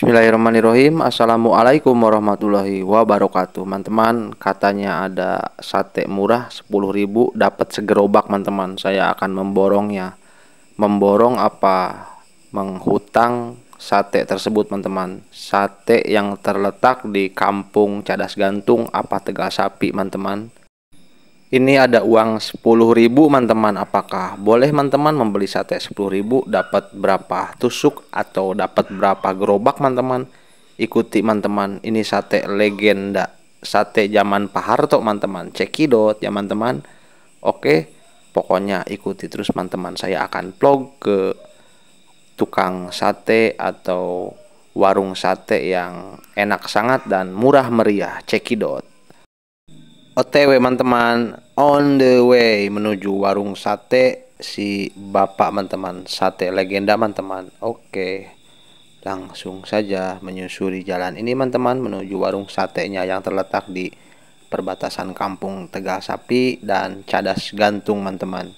Bismillahirrahmanirrahim Assalamualaikum warahmatullahi wabarakatuh Teman-teman katanya ada sate murah ribu dapat segerobak teman-teman Saya akan memborongnya Memborong apa? Menghutang sate tersebut teman-teman Sate yang terletak di kampung Cadas Gantung apa Tegal Sapi teman-teman ini ada uang 10.000 teman-teman. Apakah boleh teman-teman membeli sate 10.000 dapat berapa tusuk atau dapat berapa gerobak teman-teman? Ikuti teman-teman, ini sate legenda. Sate zaman Pak Harto teman-teman. Cekidot ya teman-teman. Oke, pokoknya ikuti terus teman-teman. Saya akan vlog ke tukang sate atau warung sate yang enak sangat dan murah meriah. Cekidot. OTW teman-teman on the way menuju warung sate si bapak teman-teman sate legenda teman-teman oke langsung saja menyusuri jalan ini teman-teman menuju warung satenya yang terletak di perbatasan kampung Tegal Sapi dan Cadas Gantung teman-teman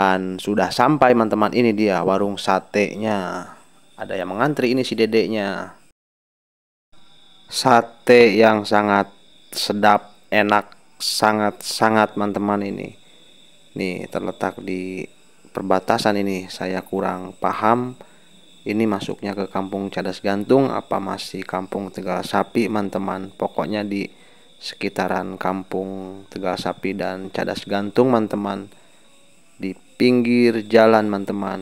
dan sudah sampai teman-teman ini dia warung satenya ada yang mengantri ini si dedeknya sate yang sangat sedap, enak, sangat-sangat teman-teman ini. Nih, terletak di perbatasan ini. Saya kurang paham ini masuknya ke kampung Cadas Gantung apa masih kampung Tegal Sapi, teman-teman. Pokoknya di sekitaran kampung Tegal Sapi dan Cadas Gantung, teman-teman. Di pinggir jalan, teman-teman.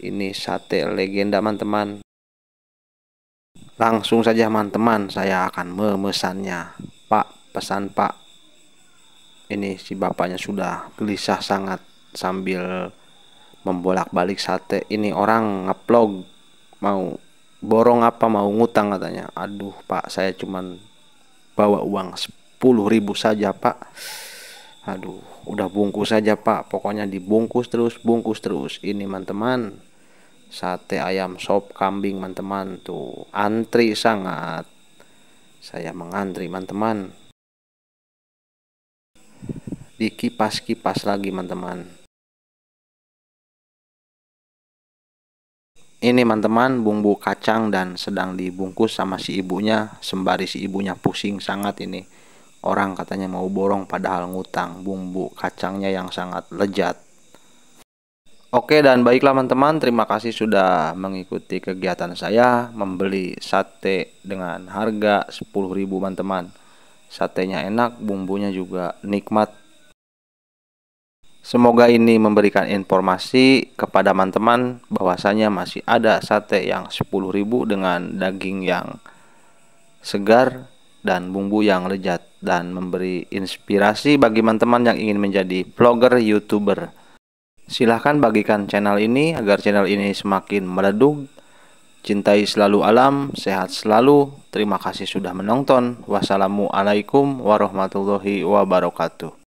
Ini sate legenda, teman-teman. Langsung saja teman-teman saya akan memesannya. Pak, pesan Pak. Ini si bapaknya sudah gelisah sangat sambil membolak-balik sate. Ini orang ngeplog mau borong apa mau ngutang katanya. Aduh, Pak, saya cuman bawa uang 10 ribu saja, Pak. Aduh, udah bungkus saja, Pak. Pokoknya dibungkus terus, bungkus terus. Ini teman-teman sate ayam sop kambing teman-teman tuh antri sangat saya mengantri teman-teman dikipas-kipas lagi teman-teman ini teman-teman bumbu kacang dan sedang dibungkus sama si ibunya sembari si ibunya pusing sangat ini orang katanya mau borong padahal ngutang bumbu kacangnya yang sangat lejat Oke dan baiklah teman-teman, terima kasih sudah mengikuti kegiatan saya membeli sate dengan harga 10.000 teman-teman. Satenya enak, bumbunya juga nikmat. Semoga ini memberikan informasi kepada teman-teman bahwasanya masih ada sate yang 10.000 dengan daging yang segar dan bumbu yang lezat dan memberi inspirasi bagi teman-teman yang ingin menjadi vlogger, youtuber. Silahkan bagikan channel ini agar channel ini semakin meredup Cintai selalu alam, sehat selalu. Terima kasih sudah menonton. Wassalamualaikum warahmatullahi wabarakatuh.